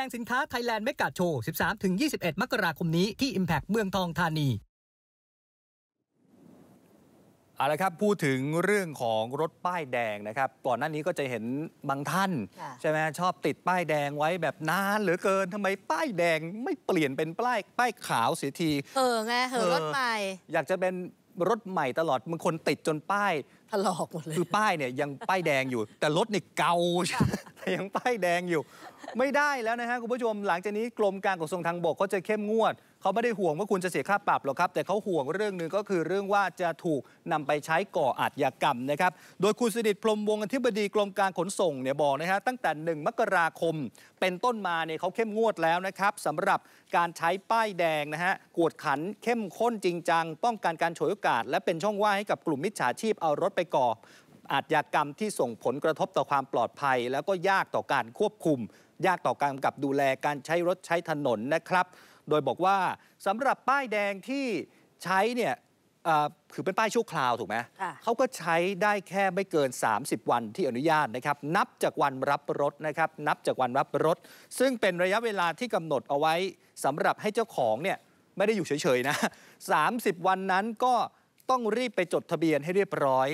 ดงสินค้าไทยแลนด์เมกาโชว์13-21 มกราคมนี้ที่ Impact เมืองทองธานีเอาละครับพูดถึงเรื่องของรถป้ายแดงนะครับ ก่อนหน้านี้ก็จะเห็นบางท่าน ใช่ไหมชอบติดป้ายแดงไว้แบบนานเหลือเกินทำไมป้ายแดงไม่เปลี่ยนเป็นป้ายป้ายขาวเสียที เออไงเหอรถใหม่ อยากจะเป็นรถใหม่ตลอดมังคนติดจนป้ายถลอกหมดเลยคือป้ายเนี่ยยังป้ายแดงอยู่ แต่รถเนี่ยเก่าแต่ยังป้ายแดงอยู่ ไม่ได้แล้วนะฮะคุณผู้ชมหลังจากนี้กรมการขนส่งทางบกก็จะเข้มงวดเขาไม่ได้ห่วงว่าคุณจะเสียค่าปรับหรอกครับ แต่เขาห่วงเรื่องหนึ่งก็คือเรื่องว่าจะถูกนำไปใช้ก่ออาชญากรรมนะครับ โดยคุณสิทิพรมวงอธิบดีกรมการขนส่งเนี่ยบอกนะฮะตั้งแต่ 1 มกราคมเป็นต้นมาเนี่ยเขาเข้มงวดแล้วนะครับสำหรับการใช้ป้ายแดงนะฮะกวดขันเข้มข้นจริงจัง ป้องกันการฉวยโอกาส และเป็นช่องว่างให้กับกลุ่มมิจฉาชีพเอารถไปก่ออาชญากรรมที่ส่งผลกระทบต่อความปลอดภัย แล้วก็ยากต่อการควบคุม ยากต่อการกับดูแลการใช้รถใช้ถนนนะครับโดยบอกว่าสำหรับป้ายแดงที่ใช้เนี่ยคือเป็นป้ายชั่วคราวถูกไหมเขาก็ใช้ได้แค่ไม่เกิน 30 วันที่อนุญาตนะครับ นับจากวันรับรถนะครับ นับจากวันรับรถ ซึ่งเป็นระยะเวลาที่กำหนดเอาไว้ สำหรับให้เจ้าของเนี่ยไม่ได้อยู่เฉยๆนะ30 วันนั้นก็ต้องรีบไปจดทะเบียนให้เรียบร้อย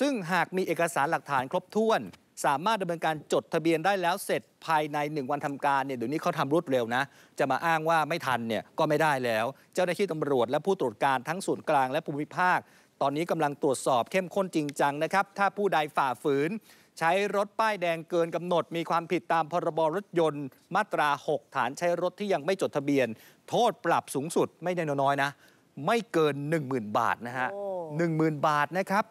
ซึ่งหากมีเอกสารหลักฐานครบถ้วนสามารถดำเนินการจดทะเบียนได้แล้วเสร็จภายใน 1 วันทำการเนี่ยเดี๋ยวนี้เขาทารวดเร็วนะ จะมาอ้างว่าไม่ทันเนี่ยก็ไม่ได้แล้ว เจ้าหน้าที่ตำรวจและผู้ตรวจการทั้งส่วนกลางและภูมิภาค ตอนนี้กำลังตรวจสอบเข้มข้นจริงจังนะครับ ถ้าผู้ใดฝ่าฝืน ใช้รถป้ายแดงเกินกำหนดมีความผิดตามพรบรถยนต์ มาตรา 6 ฐานใช้รถที่ยังไม่จดทะเบียน โทษปรับสูงสุดไม่ได้น้อยนะ ไม่เกิน 10,000 บาทนะฮะ10,000 บาทนะครับ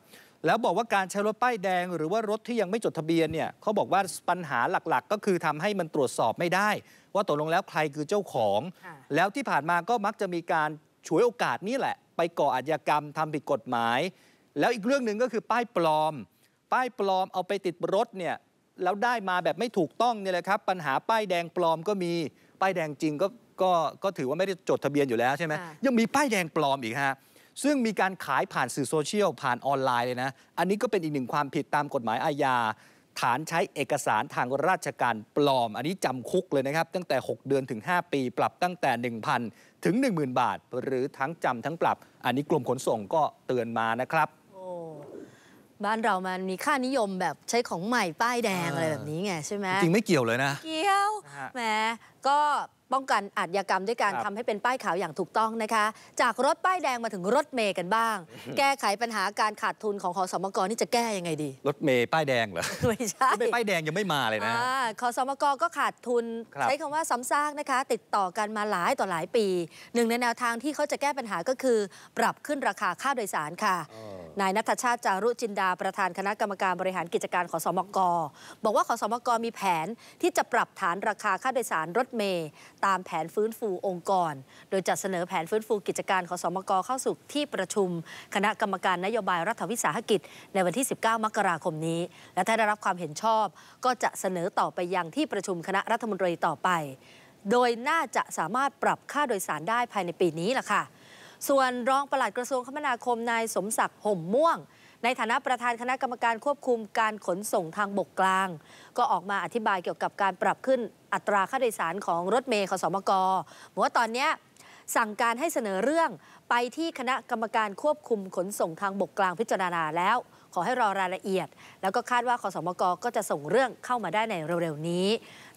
แล้วบอกว่าการใช้รถป้ายแดงหรือว่ารถที่ยังไม่จดทะเบียนเนี่ยเขาบอกว่าปัญหาหลักๆก็คือทำให้มันตรวจสอบไม่ได้ ว่าตกลงแล้วใครคือเจ้าของ แล้วที่ผ่านมาก็มักจะมีการฉวยโอกาสนี่แหละ ไปก่ออาชญากรรมทำผิดกฎหมาย แล้วอีกเรื่องหนึ่งก็คือป้ายปลอม ป้ายปลอมเอาไปติดรถเนี่ยแล้วได้มาแบบไม่ถูกต้องเนี่ยแหละครับ ปัญหาป้ายแดงปลอมก็มีป้ายแดงจริงก็ก็ก็ถือว่าไม่ได้จดทะเบียนอยู่แล้วใช่ไหมยังมีป้ายแดงปลอมอีกฮะซึ่งมีการขายผ่านสื่อโซเชียลผ่านออนไลน์เลยนะ อันนี้ก็เป็นอีกหนึ่งความผิดตามกฎหมายอาญาฐานใช้เอกสารทางราชการปลอม อันนี้จำคุกเลยนะครับ ตั้งแต่ 6 เดือนถึง5ปี ปรับตั้งแต่1,000ถึง 10,000 บาท หรือทั้งจำ ทั้งปรับ อันนี้กรมขนส่งก็เตือนมานะครับบ้านเรามันมีค่านิยมแบบใช้ของใหม่ป้ายแดงอะไรแบบนี้ไงใช่ไหมจริงไม่เกี่ยวเลยนะเกี่ยวแหมก็ป้องกันอาชญากรรมด้วยการทำให้เป็นป้ายขาวอย่างถูกต้องนะคะ จากรถป้ายแดงมาถึงรถเมย์กันบ้าง แก้ไขปัญหาการขาดทุนของขอสมกนี่จะแก้ยังไงดี รถเมย์ป้ายแดงเหรอไม่ใช่เมยป้ายแดงยังไม่มาเลยนะขอสมกก็ขาดทุนใช้คำว่าซ้ำซากนะคะ ติดต่อกันมาหลายต่อหลายปี หนึ่งในแนวทางที่เขาจะแก้ปัญหาก็คือปรับขึ้นราคาค่าโดยสารค่ะนายนัทชาติจารุจินดาประธานคณะกรรมการบริหารกิจการขอสมก บอกว่าขอสมก มีแผนที่จะปรับฐานราคาค่าโดยสารรถเมย์ตามแผนฟื้นฟูองค์กร โดยจัดเสนอแผนฟื้นฟูกิจการขอสมก เข้าสู่ที่ประชุมคณะกรรมการนโยบายรัฐวิสาหกิจ ในวันที่ 19 มกราคมนี้ และถ้าได้รับความเห็นชอบ ก็จะเสนอต่อไปยังที่ประชุมคณะรัฐมนตรีต่อไป โดยน่าจะสามารถปรับค่าโดยสารได้ภายในปีนี้ล่ะค่ะส่วนรองปลัดกระทรวงคมนาคมนายสมศักดิ์ห่มม่วง ในฐานะประธานคณะกรรมการควบคุมการขนส่งทางบกกลาง ก็ออกมาอธิบายเกี่ยวกับการปรับขึ้นอัตราค่าโดยสารของรถเมย์ขสมกบอกว่าตอนนี้สั่งการให้เสนอเรื่องไปที่คณะกรรมการควบคุมขนส่งทางบกกลางพิจารณาแล้วขอให้รอรายละเอียด แล้วก็คาดว่าคอสมกก็จะส่งเรื่องเข้ามาได้ในเร็ว ๆ นี้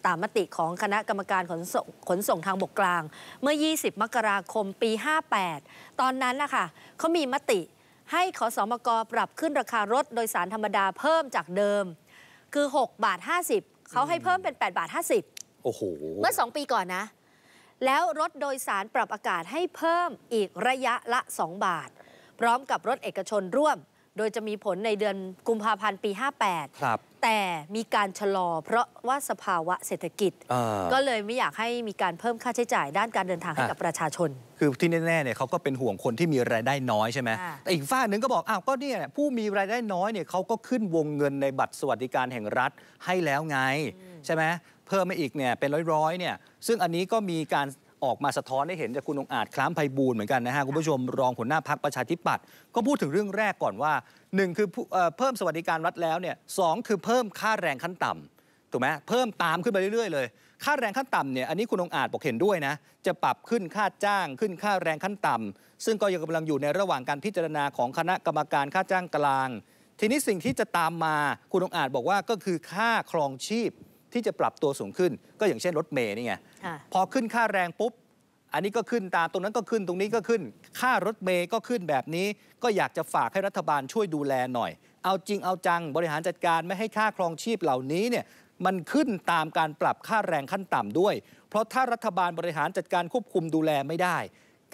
ตามมติของคณะกรรมการขนส่งขนส่งทางบกกลาง เมื่อ 20 มกราคม ปี 58 ตอนนั้นนะคะเขามีมติให้ขอสมกปรับขึ้นราคารถโดยสารธรรมดาเพิ่มจากเดิม คือ 6 บาท 50เขาให้เพิ่มเป็น 8 บาท 50โอ้โห เมื่อ 2 ปีก่อนนะ แล้วรถโดยสารปรับอากาศให้เพิ่มอีกระยะละ2 บาท พร้อมกับรถเอกชนร่วมโดยจะมีผลในเดือนกุมภาพันธ์ปี 58ครับแต่มีการชะลอเพราะว่าสภาวะเศรษฐกิจ ก็เลยไม่อยากให้มีการเพิ่มค่าใช้จ่าย ด้านการเดินทางให้กับประชาชน คือที่แน่ๆ เนี่ยเขาก็เป็นห่วงคนที่มีรายได้น้อยใช่ไหม แต่อีกฝ่ายหนึ่งก็บอก อ้าว ก็เนี่ยผู้มีรายได้น้อยเนี่ยเขาก็ขึ้นวงเงินในบัตรสวัสดิการแห่งรัฐให้แล้วไงใช่ไหมเพิ่มมาอีกเนี่ยเป็นร้อยๆ เนี่ย ซึ่งอันนี้ก็มีการออกมาสะท้อนให้เห็นจากคุณองอาจคล้ามไพบูลเหมือนกันนะฮะคุณผู้ชมรองหัวหน้าพักประชาธิปัตย์ก็พูดถึงเรื่องแรกก่อนว่าหนึ่งคือเอเพิ่มสวัสดิการรัฐแล้วเนี่ยสองคือเพิ่มค่าแรงขั้นต่ำถูกไหมเพิ่มตามขึ้นไปเรื่อยๆเลยค่าแรงขั้นต่ำเนี่ยอันนี้คุณองอาจบอกเห็นด้วยนะจะปรับขึ้นค่าจ้างขึ้นค่าแรงขั้นต่ำซึ่งก็ยังกำลังอยู่ในระหว่างการพิจารณาของคณะกรรมการค่าจ้างกลาง ทีนี้สิ่งที่จะตามมาคุณองอาจบอกว่าก็คือค่าครองชีพที่จะปรับตัวสูงขึ้น ก็อย่างเช่นรถเมย์นี่ไงพอขึ้นค่าแรงปุ๊บอันนี้ก็ขึ้นตามตรงนั้นก็ขึ้นตรงนี้ก็ขึ้น ค่ารถเมย์ก็ขึ้นแบบนี้ ก็อยากจะฝากให้รัฐบาลช่วยดูแลหน่อย เอาจริงเอาจังบริหารจัดการไม่ให้ค่าครองชีพเหล่านี้เนี่ยมันขึ้นตามการปรับค่าแรงขั้นต่ำด้วย เพราะถ้ารัฐบาลบริหารจัดการควบคุมดูแลไม่ได้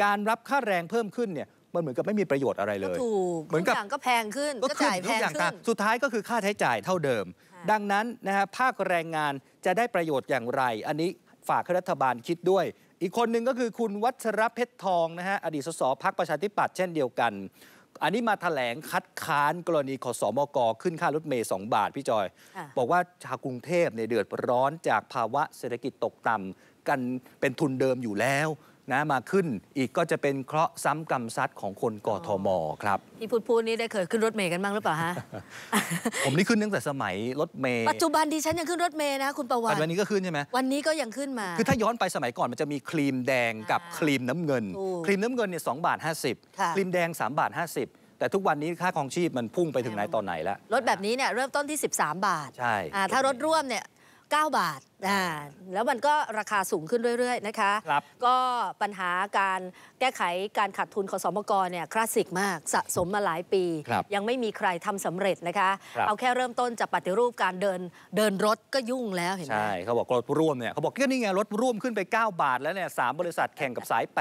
การรับค่าแรงเพิ่มขึ้นเนี่ยมันเหมือนกับไม่มีประโยชน์อะไรเลยถูกเหมือนกับก็แพงขึ้นก็จ่ายแพงขึ้นสุดท้ายก็คือค่าใช้จ่ายเท่าเดิมดังนั้นนะฮะภาคแรงงานจะได้ประโยชน์อย่างไร อันนี้ฝากให้รัฐบาลคิดด้วย อีกคนหนึ่งก็คือคุณวัชรเพชรทองนะฮะ อดีตสสพักประชาธิปัตย์เช่นเดียวกัน อันนี้มาถแถลงคัดค้านกรณีขอสอมกขึ้นค่ารถเมย์สองบาทพี่จอย บอกว่า ชาวกรุงเทพเนี่ยเดือดร้อนจากภาวะเศรษฐกิจตกต่ำกันเป็นทุนเดิมอยู่แล้วนะมาขึ้นอีกก็จะเป็นเคราะห์ซ้ำกรรมซัดของคนกทมครับที่พูดพูดนี้ได้เคยขึ้นรถเมย์กันบ้างหรือเปล่าฮะผมนี่ขึ้นตั้งแต่สมัยรถเมย์ปัจจุบันดิฉันยังขึ้นรถเมย์นะ คุณประวัติวันนี้ก็ขึ้นใช่ไหม วันนี้ก็ยังขึ้นมา คือถ้าย้อนไปสมัยก่อนมันจะมีครีมแดงกับครีมน้ำเงิน ครีมน้ำเงินเนี่ยสบาทห้าสิบครีมแดง3บาทห้าสิบแต่ทุกวันนี้ค่าครองชีพมันพุ่งไปถึงไหนตอนไหนแล้วรถแบบนี้เนี่ยเริ่มต้นที่ 13 บาทใช่ถ้ารถร่วมเนี่ย9 บาทอ่าแล้วมันก็ราคาสูงขึ้นเรื่อยๆ นะคะครับก็ปัญหาการแก้ไขการขาดทุนของสมกรเนี่ยคลาสสิกมากสะสมมาหลายปี ยังไม่มีใครทำสำเร็จนะคะคเอาแค่เริ่มต้นจะปฏิรูปการเดินเดินรถก็ยุ่งแล้วเห็นไหมใช่ เขาบอกรถร่วมเนี่ยเขาบอกก็นี่ไง รถร่วมขึ้นไป 9 บาทแล้วเนี่ยสามบริษัทแข่งกับสาย 8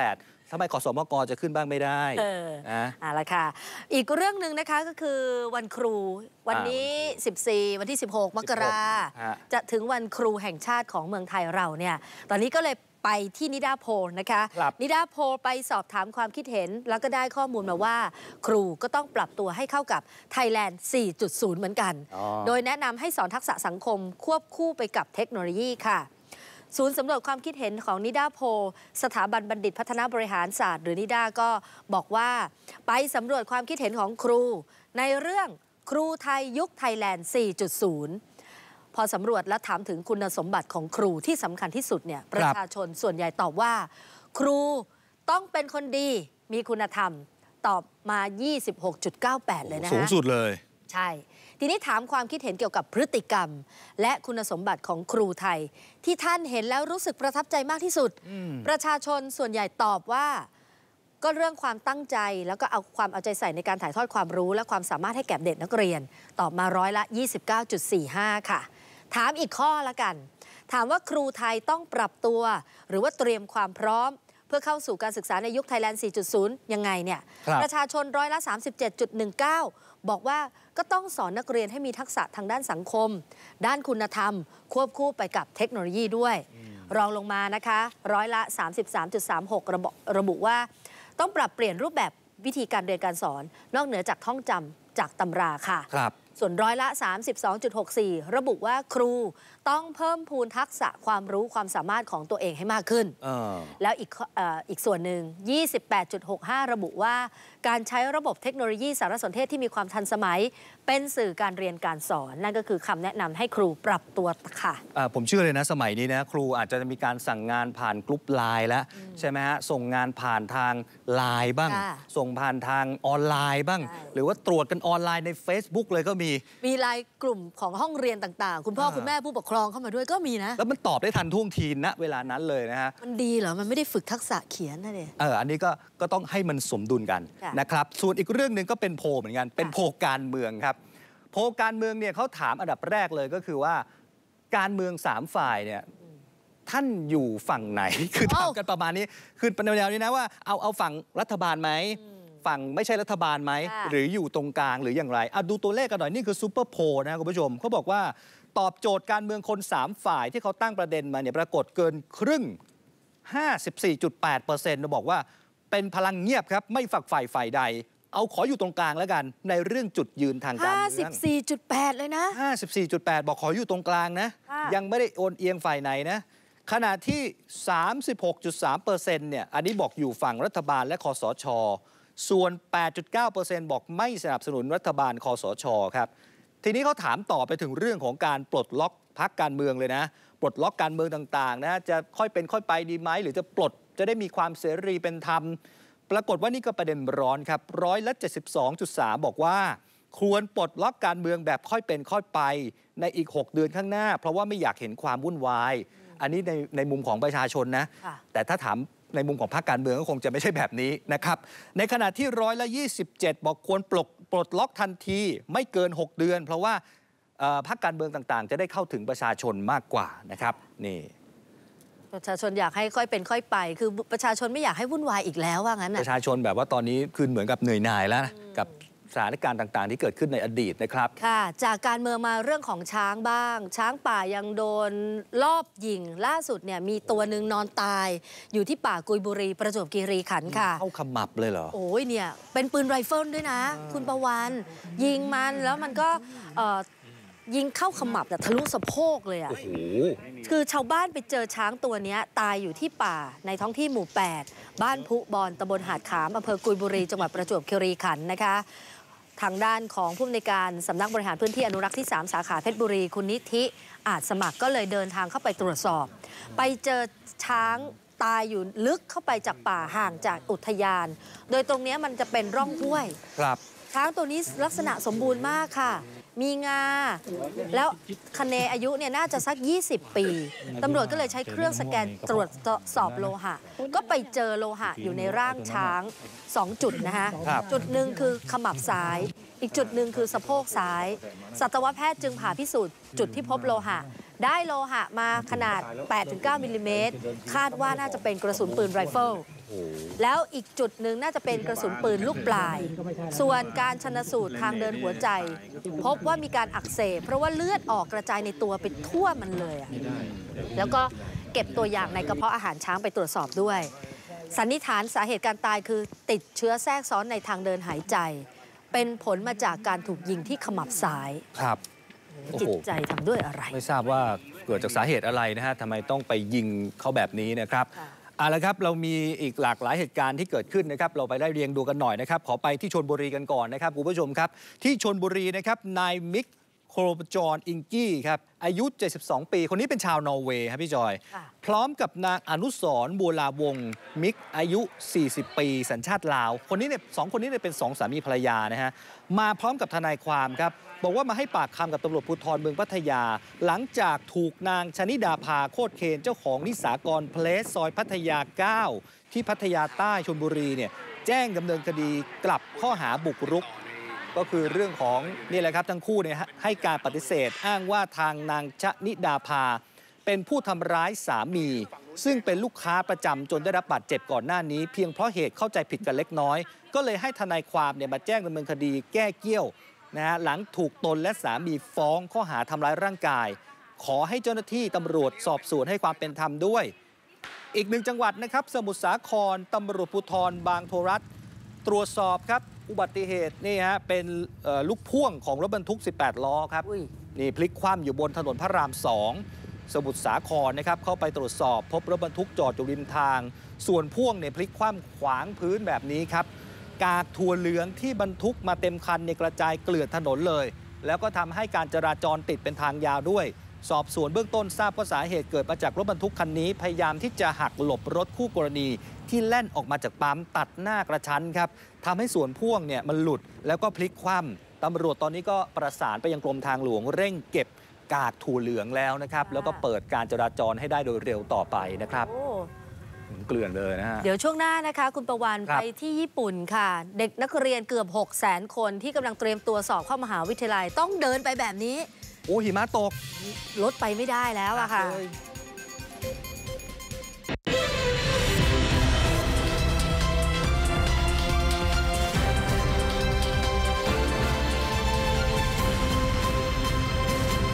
ทำไมขอสมกจะขึ้นบ้างไม่ได้ เอออ่ะอ่ะละค่ะ อีกเรื่องหนึ่งนะคะก็คือวันครูวันนี้ 14 วันที่ 16 มกรา จะถึงวันครูแห่งชาติของเมืองไทยเราเนี่ย ตอนนี้ก็เลยไปที่นิดาโพนะคะ นิดาโพไปสอบถามความคิดเห็น แล้วก็ได้ข้อมูลมาว่า ครูก็ต้องปรับตัวให้เข้ากับไทยแลนด์4.0 เหมือนกัน โดยแนะนำให้สอนทักษะสังคม ควบคู่ไปกับเทคโนโลยีค่ะศูนย์สำรวจความคิดเห็นของนิดาโพ สถาบันบัณฑิตพัฒนาบริหารศาสตร์ หรือนิดาก็บอกว่าไปสำรวจความคิดเห็นของครู ในเรื่องครูไทยยุคไทยแลนด์ 4.0 พอสำรวจและถามถึงคุณสมบัติของครูที่สำคัญที่สุดเนี่ยประชาชนส่วนใหญ่ตอบว่า ครูต้องเป็นคนดีมีคุณธรรมตอบมา 26.98 เลยนะฮะสูงสุดเลยใช่ ทีนี้ถามความคิดเห็นเกี่ยวกับพฤติกรรมและคุณสมบัติของครูไทย ที่ท่านเห็นแล้วรู้สึกประทับใจมากที่สุด ประชาชนส่วนใหญ่ตอบว่า ก็เรื่องความตั้งใจแล้วก็เอาความเอาใจใส่ในการถ่ายทอดความรู้และความสามารถให้แก่เด็กนักเรียนตอบมาร้อยละ 29.45 ค่ะ ถามอีกข้อละกัน ถามว่าครูไทยต้องปรับตัว หรือว่าเตรียมความพร้อม เพื่อเข้าสู่การศึกษาในยุคไทยแลนด์4.0 ยังไงเนี่ยรประชาชนร้อยละ 37.19บอกว่าก็ต้องสอนนักเรียนให้มีทักษะทางด้านสังคม ด้านคุณธรรม ควบคู่ไปกับเทคโนโลยีด้วย รองลงมานะคะ ร้อยละ 33.36 ระบระบุว่า ต้องปรับเปลี่ยนรูปแบบวิธีการเรียนการสอนนอกเหนือจากท่องจำจากตำราค่ะครับส่วนร้อยละ 32.64 ระบุว่าครูต้องเพิ่มพูนทักษะความรู้ความสามารถของตัวเองให้มากขึ้นแล้วอีกออีกส่วนหนึ่ง 28.65 ระบุว่า การใช้ระบบเทคโนโลยีสารสนเทศที่มีความทันสมัยเป็นสื่อการเรียนการสอนนั่นก็คือคำแนะนำให้ครูปรับตัวค่ะผมเชื่อเลยนะสมัยนี้นะครูอาจจะมีการสั่งงานผ่านกลุ่มไลน์แล้วใช่ไหมฮะ ส่งงานผ่านทางไลน์บ้าง ส่งผ่านทางออนไลน์บ้าง หรือว่าตรวจกันออนไลน์ใน Facebook เลยก็มีมีไลน์กลุ่มของห้องเรียนต่างๆ คุณพ่อคุณแม่ผู้ปกครององเข้ามาด้วยก็มีนะ แล้วมันตอบได้ทันท่วงทีนะเวลานั้นเลยนะฮะมันดีเหรอมันไม่ได้ฝึกทักษะเขียนนะเดยเอออันนี้ก็ก็ต้องให้มันสมดุลกันนะครับส่วนอีกเรื่องหนึ่งก็เป็นโพเหมือนกันเป็นโพการเมืองครับโพการเมืองเนี่ยเขาถามอันดับแรกเลยก็คือว่าการเมืองสามฝ่ายเนี่ยท่านอยู่ฝั่งไหน คือถามกันประมาณนี้คือเป็นแนวนี้นะว่าเอาเอาฝั่งรัฐบาลไหมฝั่งไม่ใช่รัฐบาลไหม หรืออยู่ตรงกลางหรืออย่างไรอาดูตัวเลขกันหน่อย นี่คือซูเปอร์โพนะคุณผู้ชมเขาบอกว่าตอบโจทย์การเมืองคน 3 ฝ่ายที่เขาตั้งประเด็นมาเนี่ยปรากฏเกินครึ่ง 54.8%บอกว่าเป็นพลังเงียบครับ ไม่ฝักฝ่ายฝ่ายใด เอาขออยู่ตรงกลางแล้วกันในเรื่องจุดยืนทางการเมือง54.8 เลยนะ 54.8 บอกขออยู่ตรงกลางนะยังไม่ได้โอนเอียงฝ่ายไหนนะขณะที่ 36.3%เนี่ยอันนี้บอกอยู่ฝั่งรัฐบาลและคอสชส่วน 8.9%บอกไม่สนับสนุนรัฐบาลคอสช ครับ ทีนี้เขาถามต่อไปถึงเรื่องของการปลดล็อกพักการเมืองเลยนะ ปลดล็อกการเมืองต่างๆ นะ จะค่อยเป็นค่อยไปดีไหมหรือจะปลดจะได้มีความเสรีเป็นธรรม ปรากฏว่านี่ก็ประเด็นร้อนครับร้อยละ 72.3 บอกว่า ควรปลดล็อกการเมืองแบบค่อยเป็นค่อยไปในอีก 6 เดือนข้างหน้า เพราะว่าไม่อยากเห็นความวุ่นวาย อันนี้ในในมุมของประชาชนนะ แต่ถ้าถามในมุมของพรรคการเมืองก็คงจะไม่ใช่แบบนี้นะครับ ในขณะที่ร้อยละ27 บอกควรปลกปลดล็อกทันที ไม่เกิน 6 เดือน เพราะว่าพรรคการเมืองต่างๆ จะได้เข้าถึงประชาชนมากกว่านะครับนี่ ประชาชนอยากให้ค่อยเป็น ค่อยไป คือประชาชนไม่อยากให้วุ่นวายอีกแล้วว่างั้นนะประชาชนแบบว่าตอนนี้คือเหมือนกับเหนื่อยหน่ายแล้วกับสถานการณ์ต่างๆที่เกิดขึ้นในอดีตนะครับ ค่ะ จากการเมืองมาเรื่องของช้างบ้าง ช้างป่ายังโดนลอบยิง ล่าสุดเนี่ยมีตัวหนึ่งนอนตายอยู่ที่ป่ากุยบุรี ประจวบคีรีขันค่ะ เข้าขมับเลยเหรอ โอ้ยเนี่ย เป็นปืนไรเฟิลด้วยนะ คุณประวัน ยิงมันแล้วมันก็ยิงเข้าขมับแต่ทะลุสะโพกเลยอ่ะคือชาวบ้านไปเจอช้างตัวนี้ตายอยู่ที่ป่าในท้องที่หมู่ 8 บ้านพุบอนตำบลหาดขามอำเภอกุยบุรีจังหวัดประจวบคีรีขันธ์นะคะทางด้านของผู้อำนวยการสำนักบริหารพื้นที่อนุรักษ์ที่ 3 สาขาเพชรบุรีคุณนิธิอาจสมัครก็เลยเดินทางเข้าไปตรวจสอบ ไปเจอช้างตายอยู่ลึกเข้าไปจากป่าห่างจากอุทยาน โดยตรงนี้มันจะเป็นร่องห้วย ครับช้างตัวนี้ลักษณะสมบูรณ์มากค่ะมีงา แล้วคะเนอายุเนี่ยน่าจะสัก 20 ปี ตำรวจก็เลยใช้เครื่องสแกนตรวจสอบโลหะ ก็ไปเจอโลหะอยู่ในร่างช้าง 2 จุดนะคะจุดหนึ่งคือขมับซ้าย อีกจุดหนึ่งคือสะโพกซ้าย สัตวแพทย์จึงผ่าพิสูจน์จุดที่พบโลหะ ได้โลหะมาขนาด 8-9มิลลิเมตรคาดว่าน่าจะเป็นกระสุนปืนไรเฟิลแล้วอีกจุดหนึ่งน่าจะเป็นกระสุนปืนลูกปลาย ส่วนการชนสูตรทางเดินหัวใจพบว่ามีการอักเสบเพราะว่าเลือดออกกระจายในตัวไปทั่วมันเลย แล้วก็เก็บตัวอย่างในกระเพาะอาหารช้างไปตรวจสอบด้วยสันนิษฐานสาเหตุการตายคือ ติดเชื้อแทรกซ้อนในทางเดินหายใจ เป็นผลมาจากการถูกยิงที่ขมับซ้ายครับ จิตใจทำด้วยอะไร ไม่ทราบว่าเกิดจากสาเหตุอะไรนะฮะทำไมต้องไปยิงเขาแบบนี้นะครับเอาละครับเรามีอีกหลากหลายเหตุการณ์ที่เกิดขึ้นนะครับ เราไปไล่เรียงดูกันหน่อยนะครับ ขอไปที่ชนบุรีกันก่อนนะครับคุณผู้ชมครับ ที่ชนบุรีนะครับนายมิกโครบจอนอิงกี้ครับอายุ 72 ปีคนนี้เป็นชาวนอร์เวย์ครับพี่จอย พร้อมกับนางอนุสรบัวลาวงมิกอายุ 40 ปีสัญชาติลาว คนนี้เนี่ยสองคนนี้เนี่ยเป็นสองสามีภรรยานะฮะ มาพร้อมกับทนายความครับบอกว่ามาให้ปากคำกับตำรวจภูธรเมืองพัทยา หลังจากถูกนางชนิดาภาโคตรเคน เจ้าของนิสากรเพลสซอยพัทยา 9 ที่พัทยาใต้ชลบุรีเนี่ยแจ้งดำเนินคดี กลับข้อหาบุกรุกก็คือเรื่องของนี่แหละครับทั้งคู่เนี่ยให้การปฏิเสธอ้างว่าทางนางชะนิดาภา เป็นผู้ทำร้ายสามี ซึ่งเป็นลูกค้าประจำจนได้รับบาดเจ็บก่อนหน้านี้เพียงเพราะเหตุเข้าใจผิดกันเล็กน้อย ก็เลยให้ทนายความเนี่ยมาแจ้งดำเนินคดีแก้เกี้ยวนะฮะหลังถูกตนและสามีฟ้องข้อหาทำร้ายร่างกาย ขอให้เจ้าหน้าที่ตำรวจสอบสวนให้ความเป็นธรรมด้วย อีกหนึ่งจังหวัดนะครับ สมุทรสาครตำรวจภูธรบางโทรัฐตรวจสอบครับอุบัติเหตุนี่ฮะเป็นลูกพ่วงของรถบรรทุก 18 ล้อครับ นี่พลิกคว่ำอยู่บนถนนพระราม 2 สมุทรสาครนะครับ เข้าไปตรวจสอบพบรถบรรทุกจอดอยู่ริมทาง ส่วนพ่วงเนี่ยพลิกคว่ำขวางพื้นแบบนี้ครับ กากทัวเหลืองที่บรรทุกมาเต็มคันเนี่ยกระจายเกลื่อนถนนเลย แล้วก็ทำให้การจราจรติดเป็นทางยาวด้วย สอบสวนเบื้องต้นทราบว่าสาเหตุเกิดมาจากรถบรรทุกคันนี้พยายามที่จะหักหลบรถคู่กรณีที่แล่นออกมาจากปั๊มตัดหน้ากระชั้นครับทำให้ส่วนพ่วงเนี่ยมันหลุดแล้วก็พลิกคว่ำตำรวจตอนนี้ก็ประสานไปยังกรมทางหลวง เร่งเก็บกากถูเหลืองแล้วนะครับ แล้วก็เปิดการจราจรให้ได้โดยเร็วต่อไปนะครับเกลื่อนเลยนะฮะเดี๋ยวช่วงหน้านะคะคุณประวันไปที่ญี่ปุ่นค่ะ เด็กนักเรียนเกือบ6 0แสนคนที่กำลังเตรียมตัวสอบเข้ามหาวิทยาลัยต้องเดินไปแบบนี้ โอ้หิมะตกรถไปไม่ได้แล้วอะค่ะ